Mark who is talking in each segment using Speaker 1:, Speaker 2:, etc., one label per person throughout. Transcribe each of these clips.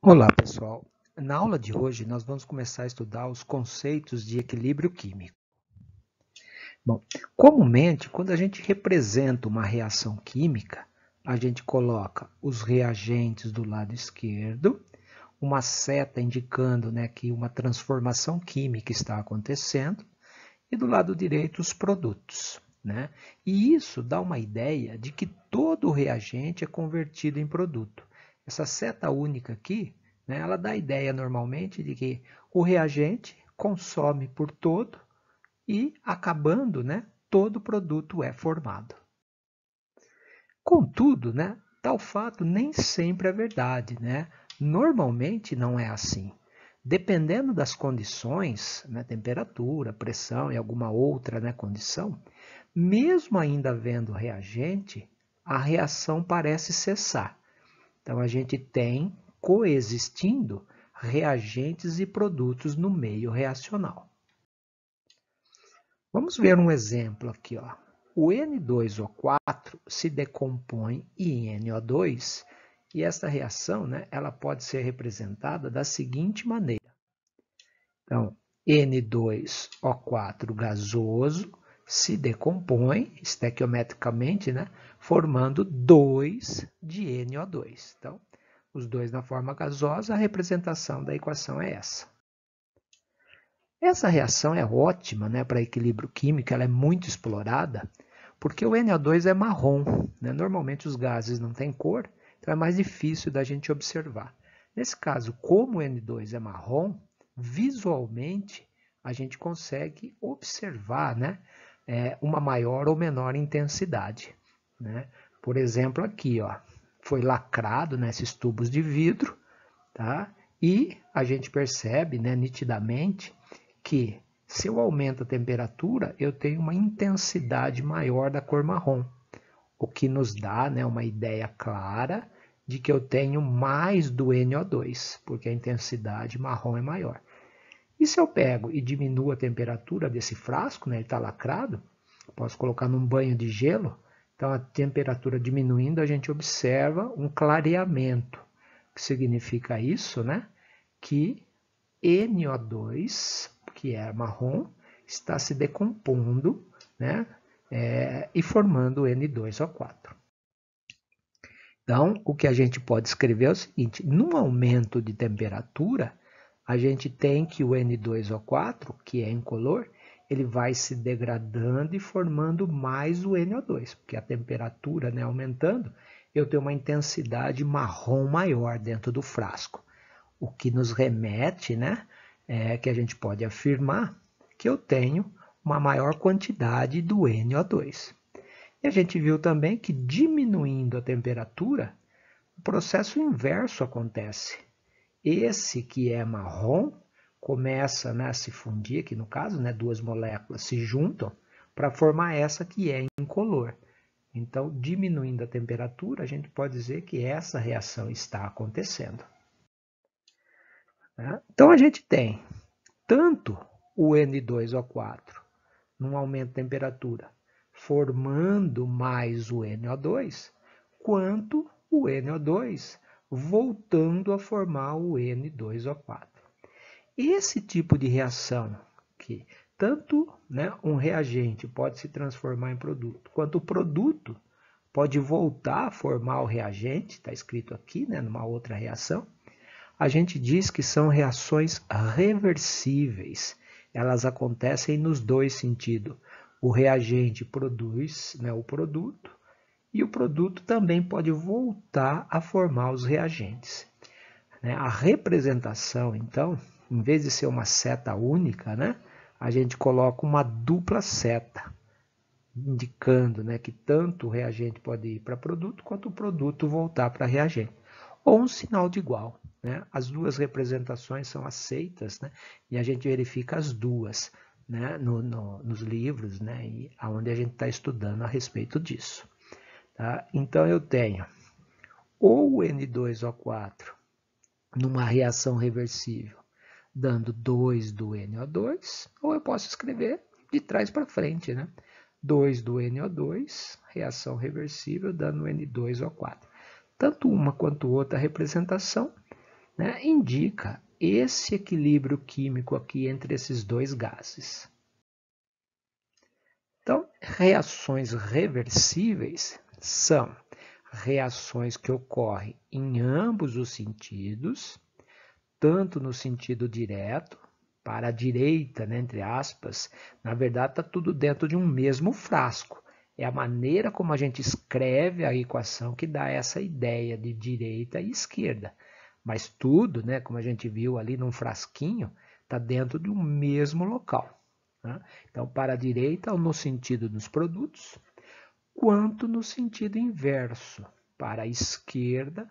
Speaker 1: Olá, pessoal. Na aula de hoje, nós vamos começar a estudar os conceitos de equilíbrio químico. Bom, comumente, quando a gente representa uma reação química, a gente coloca os reagentes do lado esquerdo, uma seta indicando né, que uma transformação química está acontecendo, e do lado direito os produtos. Né? E isso dá uma ideia de que todo reagente é convertido em produto. Essa seta única aqui, né, ela dá a ideia normalmente de que o reagente consome por todo e, acabando, né, todo produto é formado. Contudo, né, tal fato nem sempre é verdade. Né? Normalmente não é assim. Dependendo das condições, né, temperatura, pressão e alguma outra né, condição, mesmo ainda havendo reagente, a reação parece cessar. Então, a gente tem coexistindo reagentes e produtos no meio reacional. Vamos ver um exemplo aqui. Ó. O N2O4 se decompõe em NO2 e essa reação né, ela pode ser representada da seguinte maneira. Então, N2O4 gasoso se decompõe estequiometricamente, né, formando 2 de NO2. Então, os dois na forma gasosa, a representação da equação é essa. Essa reação é ótima né, para equilíbrio químico, ela é muito explorada, porque o NO2 é marrom. Né? Normalmente os gases não têm cor, então é mais difícil da gente observar. Nesse caso, como o N2 é marrom, visualmente a gente consegue observar né, é, uma maior ou menor intensidade. Né? Por exemplo, aqui ó, foi lacrado nesses né, tubos de vidro, tá? e a gente percebe né, nitidamente que se eu aumento a temperatura, eu tenho uma intensidade maior da cor marrom, o que nos dá né, uma ideia clara de que eu tenho mais do NO2, porque a intensidade marrom é maior. E se eu pego e diminuo a temperatura desse frasco, né, ele está lacrado, posso colocar num banho de gelo, então a temperatura diminuindo, a gente observa um clareamento. O que significa isso? Né? Que NO2, que é marrom, está se decompondo né? É, e formando N2O4. Então, o que a gente pode escrever é o seguinte, num aumento de temperatura, a gente tem que o N2O4, que é incolor, ele vai se degradando e formando mais o NO2, porque a temperatura né, aumentando, eu tenho uma intensidade marrom maior dentro do frasco, o que nos remete, né, é que a gente pode afirmar que eu tenho uma maior quantidade do NO2. E a gente viu também que diminuindo a temperatura, o processo inverso acontece. Esse que é marrom começa né, a se fundir, que no caso, né, duas moléculas se juntam para formar essa que é incolor. Então, diminuindo a temperatura, a gente pode dizer que essa reação está acontecendo. Né? Então, a gente tem tanto o N2O4 num aumento de temperatura, formando mais o NO2, quanto o NO2 voltando a formar o N2O4. Esse tipo de reação, que tanto né, um reagente pode se transformar em produto, quanto o produto pode voltar a formar o reagente, está escrito aqui, né, numa outra reação, a gente diz que são reações reversíveis. Elas acontecem nos dois sentidos. O reagente produz né, o produto e o produto também pode voltar a formar os reagentes. Né? A representação, então, em vez de ser uma seta única, né, a gente coloca uma dupla seta, indicando né, que tanto o reagente pode ir para produto, quanto o produto voltar para reagente, ou um sinal de igual. Né? As duas representações são aceitas né, e a gente verifica as duas né, no, no, nos livros né, e onde a gente está estudando a respeito disso. Tá? Então, eu tenho ou o N2O4 numa reação reversível, dando 2 do NO2, ou eu posso escrever de trás para frente, né? 2 do NO2, reação reversível, dando N2O4. Tanto uma quanto outra representação né, indica esse equilíbrio químico aqui entre esses dois gases. Então, reações reversíveis são reações que ocorrem em ambos os sentidos, tanto no sentido direto, para a direita, né, entre aspas, na verdade está tudo dentro de um mesmo frasco. É a maneira como a gente escreve a equação que dá essa ideia de direita e esquerda. Mas tudo, né, como a gente viu ali num frasquinho, está dentro de um mesmo local. Né? Então, para a direita, no sentido dos produtos, quanto no sentido inverso, para a esquerda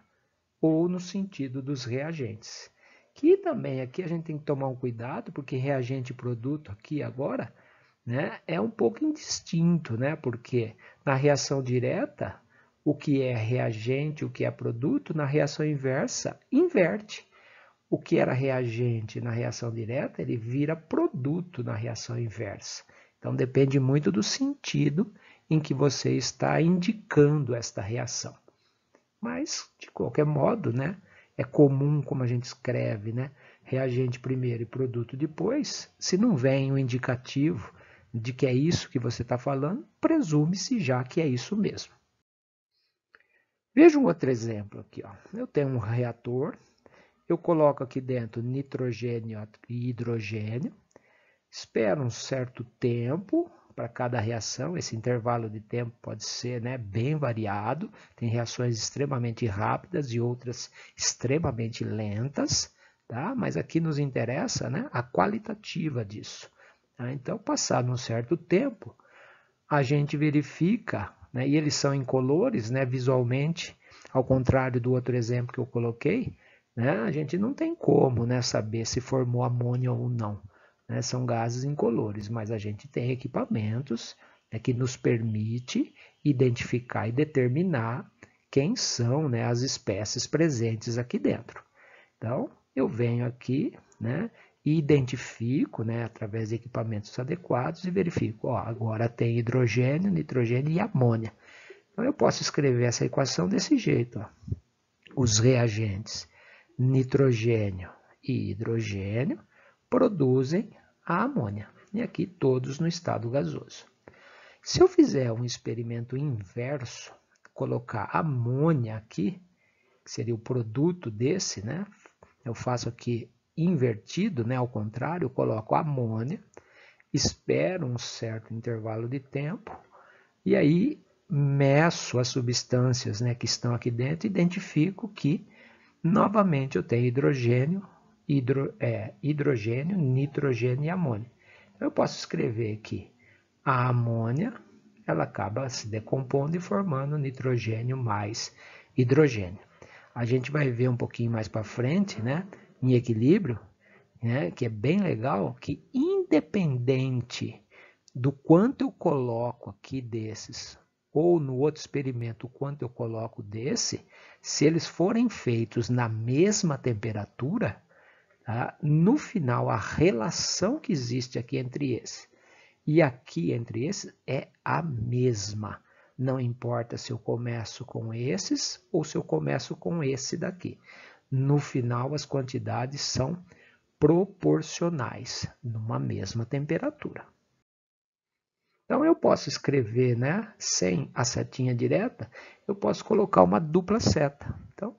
Speaker 1: ou no sentido dos reagentes. Que também aqui a gente tem que tomar um cuidado, porque reagente e produto aqui agora né, é um pouco indistinto, né, porque na reação direta, o que é reagente, o que é produto, na reação inversa, inverte. O que era reagente na reação direta, ele vira produto na reação inversa. Então depende muito do sentido em que você está indicando esta reação. Mas, de qualquer modo, né, é comum como a gente escreve, né, reagente primeiro e produto depois, se não vem o indicativo de que é isso que você está falando, presume-se já que é isso mesmo. Veja um outro exemplo aqui. Ó. Eu tenho um reator, eu coloco aqui dentro nitrogênio e hidrogênio, espero um certo tempo, para cada reação. Esse intervalo de tempo pode ser né, bem variado, tem reações extremamente rápidas e outras extremamente lentas, tá? mas aqui nos interessa né, a qualitativa disso. Tá? Então, passado um certo tempo, a gente verifica, né, e eles são incolores né, visualmente, ao contrário do outro exemplo que eu coloquei, né, a gente não tem como né, saber se formou amônia ou não né, são gases incolores, mas a gente tem equipamentos né, que nos permite identificar e determinar quem são né, as espécies presentes aqui dentro. Então, eu venho aqui né, e identifico, né, através de equipamentos adequados, e verifico, ó, agora tem hidrogênio, nitrogênio e amônia. Então, eu posso escrever essa equação desse jeito. Ó. Os reagentes nitrogênio e hidrogênio produzem a amônia, e aqui todos no estado gasoso. Se eu fizer um experimento inverso, colocar amônia aqui, que seria o produto desse, né? Eu faço aqui invertido, né? Ao contrário, coloco amônia, espero um certo intervalo de tempo e aí meço as substâncias, né, que estão aqui dentro, identifico que novamente eu tenho hidrogênio hidro, é, hidrogênio, nitrogênio e amônia. Eu posso escrever que a amônia ela acaba se decompondo e formando nitrogênio mais hidrogênio. A gente vai ver um pouquinho mais para frente, né, em equilíbrio, né, que é bem legal, que independente do quanto eu coloco aqui desses ou no outro experimento quanto eu coloco desse, se eles forem feitos na mesma temperatura, Tá? no final, a relação que existe aqui entre esse e aqui entre esse é a mesma. Não importa se eu começo com esses ou se eu começo com esse daqui. No final, as quantidades são proporcionais numa mesma temperatura. Então, eu posso escrever né, sem a setinha direta, eu posso colocar uma dupla seta. Então,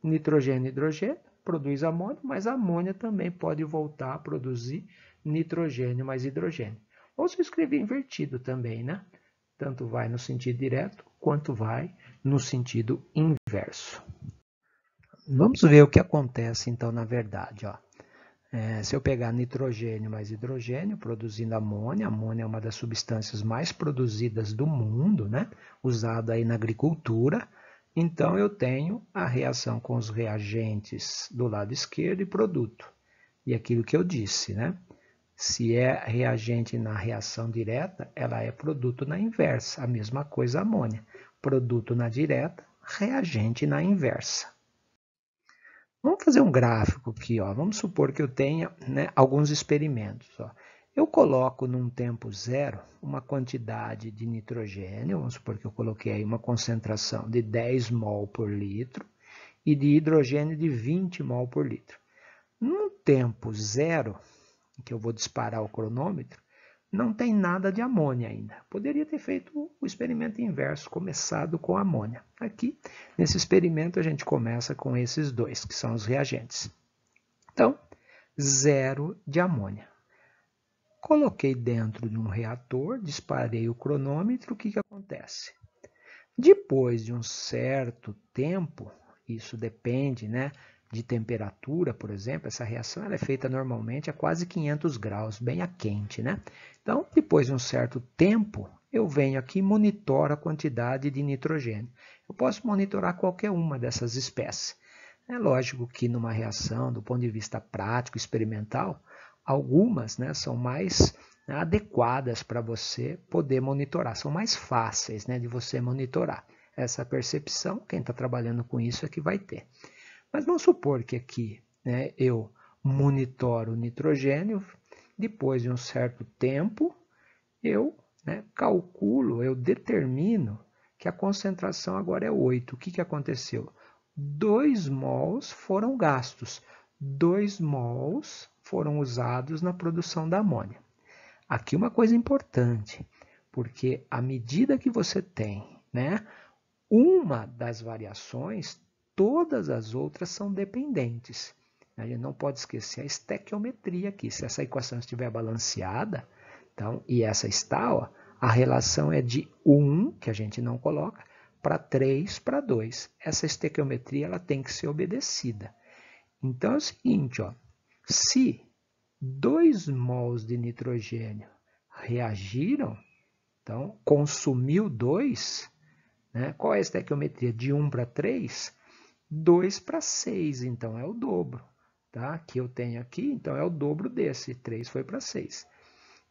Speaker 1: nitrogênio, hidrogênio, produz amônio, mas a amônia também pode voltar a produzir nitrogênio mais hidrogênio. Ou se eu escrever invertido também, né? Tanto vai no sentido direto quanto vai no sentido inverso. Vamos ver o que acontece então na verdade. Ó. É, se eu pegar nitrogênio mais hidrogênio, produzindo amônia, amônia é uma das substâncias mais produzidas do mundo, né? usada aí na agricultura, então eu tenho a reação com os reagentes do lado esquerdo e produto. E aquilo que eu disse, né? Se é reagente na reação direta, ela é produto na inversa. A mesma coisa a amônia. Produto na direta, reagente na inversa. Vamos fazer um gráfico aqui. Ó. Vamos supor que eu tenha né, alguns experimentos. Ó. Eu coloco num tempo zero uma quantidade de nitrogênio, vamos supor que eu coloquei aí uma concentração de 10 mol por litro e de hidrogênio de 20 mol por litro. Num tempo zero, que eu vou disparar o cronômetro, não tem nada de amônia ainda. Poderia ter feito o experimento inverso, começado com amônia. Aqui, nesse experimento, a gente começa com esses dois, que são os reagentes. Então, zero de amônia. Coloquei dentro de um reator, disparei o cronômetro, o que, que acontece? Depois de um certo tempo, isso depende né, de temperatura, por exemplo, essa reação é feita normalmente a quase 500 graus, bem a quente. Né? Então, depois de um certo tempo, eu venho aqui e monitoro a quantidade de nitrogênio. Eu posso monitorar qualquer uma dessas espécies. É lógico que numa reação, do ponto de vista prático, experimental, Algumas né, são mais né, adequadas para você poder monitorar, são mais fáceis né, de você monitorar. Essa percepção, quem está trabalhando com isso é que vai ter. Mas vamos supor que aqui né, eu monitoro o nitrogênio, depois de um certo tempo, eu né, calculo, eu determino que a concentração agora é 8. O que, que aconteceu? 2 mols foram gastos. 2 mols foram usados na produção da amônia. Aqui uma coisa importante, porque à medida que você tem né, uma das variações, todas as outras são dependentes. A gente não pode esquecer a estequiometria aqui. Se essa equação estiver balanceada, então, e essa está, ó, a relação é de 1, que a gente não coloca, para 3 para 2. Essa estequiometria ela tem que ser obedecida. Então é o seguinte, ó, se 2 mols de nitrogênio reagiram, então consumiu 2, né? qual é a estequiometria? De 1 um para 3? 2 para 6, então é o dobro. Tá? Que eu tenho aqui, então é o dobro desse, 3 foi para 6.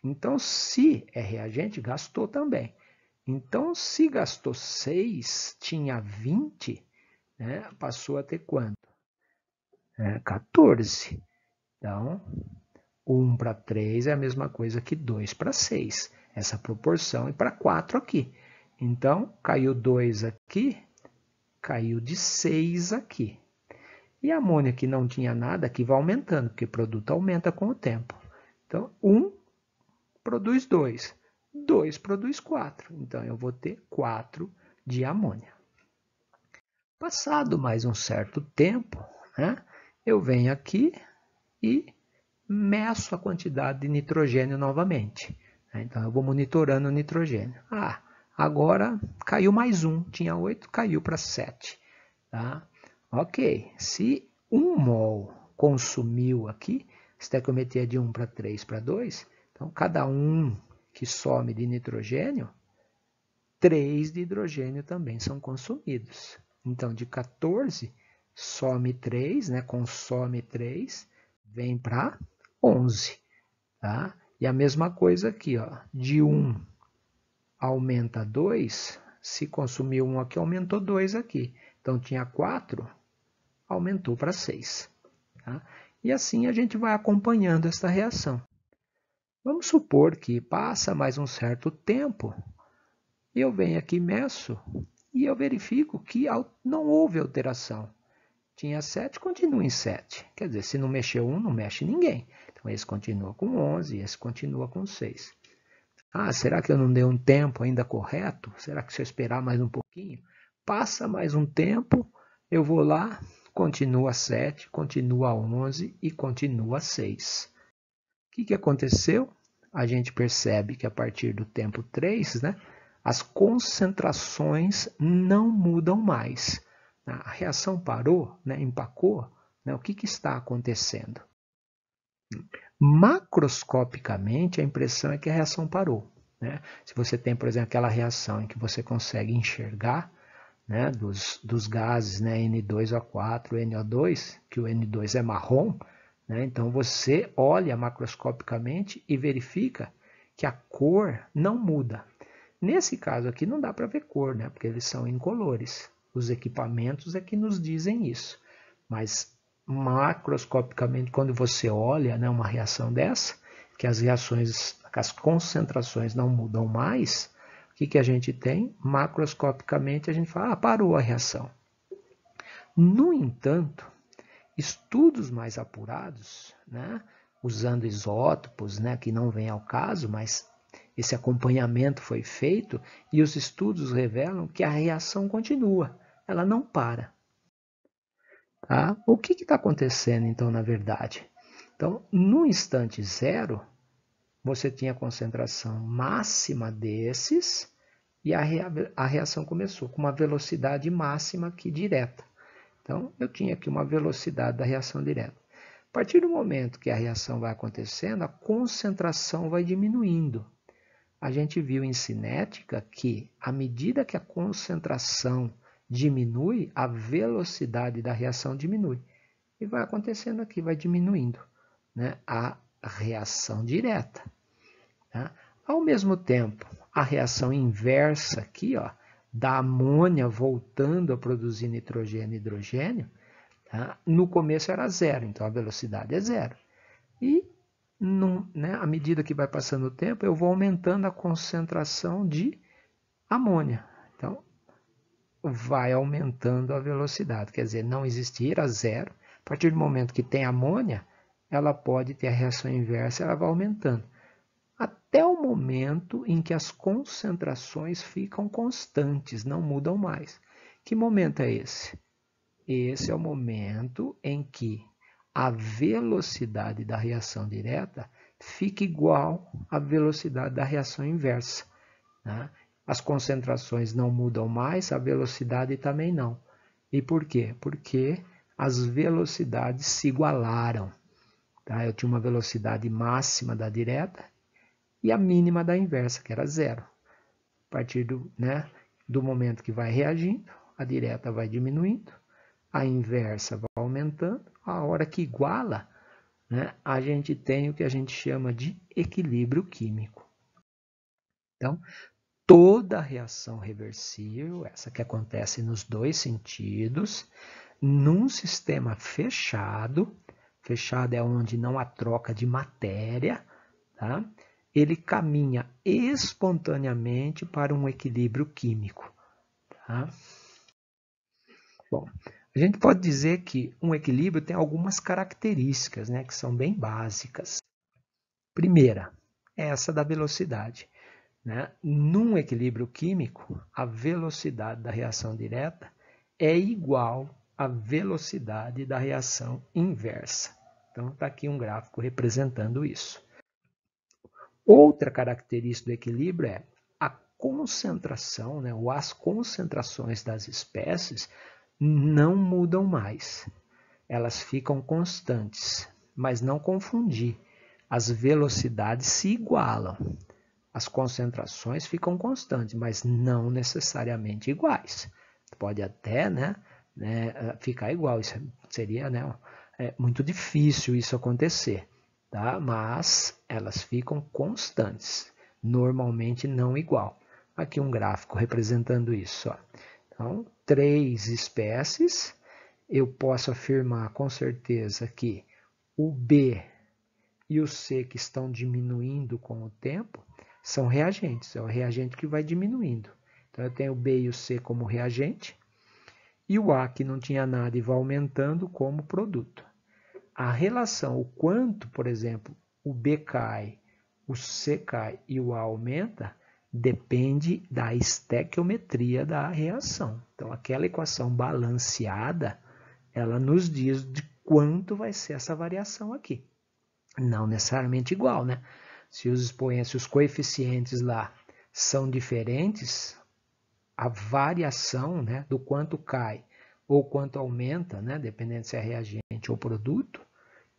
Speaker 1: Então, se é reagente, gastou também. Então, se gastou 6, tinha 20, né? passou a ter quanto? É, 14. Então, 1 para 3 é a mesma coisa que 2 para 6. Essa proporção é para 4 aqui. Então, caiu 2 aqui, caiu de 6 aqui. E a amônia que não tinha nada aqui vai aumentando, porque o produto aumenta com o tempo. Então, 1 produz 2, 2 produz 4. Então, eu vou ter 4 de amônia. Passado mais um certo tempo, né, eu venho aqui, e meço a quantidade de nitrogênio novamente. Né? Então, eu vou monitorando o nitrogênio. Ah, agora caiu mais um, tinha 8, caiu para 7. Tá? Ok, se um mol consumiu aqui, a estequiometria é de 1 para 3 para 2, então cada um que some de nitrogênio, 3 de hidrogênio também são consumidos. Então, de 14, some 3, né, consome 3, vem para 11. Tá? E a mesma coisa aqui, ó, de 1 aumenta 2, se consumiu 1 aqui, aumentou 2 aqui. Então, tinha 4, aumentou para 6. Tá? E assim a gente vai acompanhando esta reação. Vamos supor que passa mais um certo tempo, eu venho aqui, meço, e eu verifico que não houve alteração tinha 7, continua em 7. Quer dizer, se não mexer um, não mexe ninguém. Então, esse continua com 11, esse continua com 6. Ah, será que eu não dei um tempo ainda correto? Será que se eu esperar mais um pouquinho? Passa mais um tempo, eu vou lá, continua 7, continua 11 e continua 6. O que, que aconteceu? A gente percebe que a partir do tempo 3, né, as concentrações não mudam mais. Né? A reação parou, né? empacou. Né? O que, que está acontecendo? Macroscopicamente, a impressão é que a reação parou. Né? Se você tem, por exemplo, aquela reação em que você consegue enxergar né, dos, dos gases né, N2O4, NO2, que o N2 é marrom, né, então você olha macroscopicamente e verifica que a cor não muda. Nesse caso aqui não dá para ver cor, né, porque eles são incolores. Os equipamentos é que nos dizem isso. Mas macroscopicamente, quando você olha né, uma reação dessa, que as reações, que as concentrações não mudam mais, o que, que a gente tem? Macroscopicamente a gente fala, ah, parou a reação. No entanto, estudos mais apurados, né, usando isótopos, né, que não vem ao caso, mas esse acompanhamento foi feito e os estudos revelam que a reação continua ela não para. Tá? O que está acontecendo então na verdade? Então, no instante zero, você tinha a concentração máxima desses e a, rea a reação começou com uma velocidade máxima aqui direta. Então, eu tinha aqui uma velocidade da reação direta. A partir do momento que a reação vai acontecendo, a concentração vai diminuindo. A gente viu em cinética que, à medida que a concentração diminui, a velocidade da reação diminui. E vai acontecendo aqui, vai diminuindo né, a reação direta. Tá? Ao mesmo tempo, a reação inversa aqui, ó, da amônia voltando a produzir nitrogênio e hidrogênio, tá? no começo era zero, então a velocidade é zero. E num, né, à medida que vai passando o tempo, eu vou aumentando a concentração de amônia. Então, vai aumentando a velocidade. Quer dizer, não existirá zero. A partir do momento que tem amônia, ela pode ter a reação inversa, ela vai aumentando. Até o momento em que as concentrações ficam constantes, não mudam mais. Que momento é esse? Esse é o momento em que a velocidade da reação direta fica igual à velocidade da reação inversa. Né? As concentrações não mudam mais, a velocidade também não. E por quê? Porque as velocidades se igualaram. Tá? Eu tinha uma velocidade máxima da direta e a mínima da inversa, que era zero. A partir do, né, do momento que vai reagindo, a direta vai diminuindo, a inversa vai aumentando, a hora que iguala, né, a gente tem o que a gente chama de equilíbrio químico. Então, toda reação reversível, essa que acontece nos dois sentidos, num sistema fechado, fechado é onde não há troca de matéria, tá? ele caminha espontaneamente para um equilíbrio químico. Tá? Bom, a gente pode dizer que um equilíbrio tem algumas características né, que são bem básicas. Primeira, essa da velocidade. Né? Num equilíbrio químico, a velocidade da reação direta é igual à velocidade da reação inversa. Então, está aqui um gráfico representando isso. Outra característica do equilíbrio é a concentração, né, ou as concentrações das espécies não mudam mais. Elas ficam constantes, mas não confundir. As velocidades se igualam as concentrações ficam constantes, mas não necessariamente iguais. Pode até né, né eh, ficar igual, isso é, seria né, é muito difícil isso acontecer, tá? mas elas ficam constantes, normalmente não igual. Aqui um gráfico representando isso. Ó. Então, três espécies, eu posso afirmar com certeza que o B e o C que estão diminuindo com o tempo, são reagentes, é o reagente que vai diminuindo. Então eu tenho o B e o C como reagente, e o A que não tinha nada e vai aumentando como produto. A relação, o quanto, por exemplo, o B cai, o C cai e o A aumenta, depende da estequiometria da reação. Então, aquela equação balanceada, ela nos diz de quanto vai ser essa variação aqui. Não necessariamente igual, né? se os expoentes, se os coeficientes lá são diferentes, a variação né, do quanto cai ou quanto aumenta, né, dependendo se é reagente ou produto,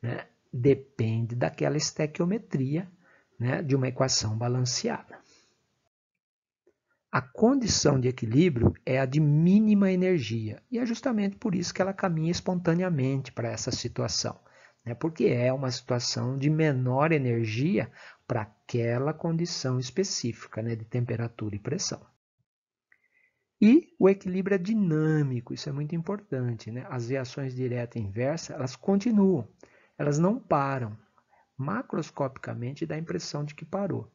Speaker 1: né, depende daquela estequiometria né, de uma equação balanceada. A condição de equilíbrio é a de mínima energia, e é justamente por isso que ela caminha espontaneamente para essa situação, né, porque é uma situação de menor energia para aquela condição específica né, de temperatura e pressão. E o equilíbrio é dinâmico, isso é muito importante. Né? As reações direta e inversa elas continuam, elas não param. Macroscopicamente dá a impressão de que parou.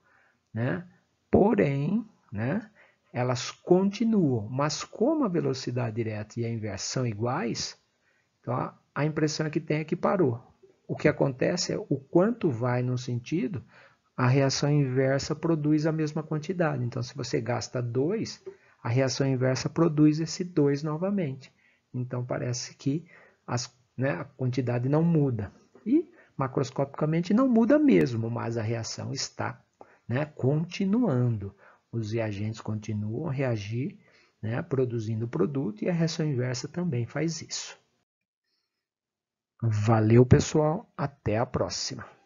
Speaker 1: Né? Porém, né, elas continuam, mas como a velocidade direta e a inversa são iguais, então a impressão é que tem é que parou. O que acontece é o quanto vai num sentido a reação inversa produz a mesma quantidade. Então, se você gasta 2, a reação inversa produz esse 2 novamente. Então, parece que as, né, a quantidade não muda. E, macroscopicamente, não muda mesmo, mas a reação está né, continuando. Os reagentes continuam a reagir, né, produzindo o produto, e a reação inversa também faz isso. Valeu, pessoal. Até a próxima.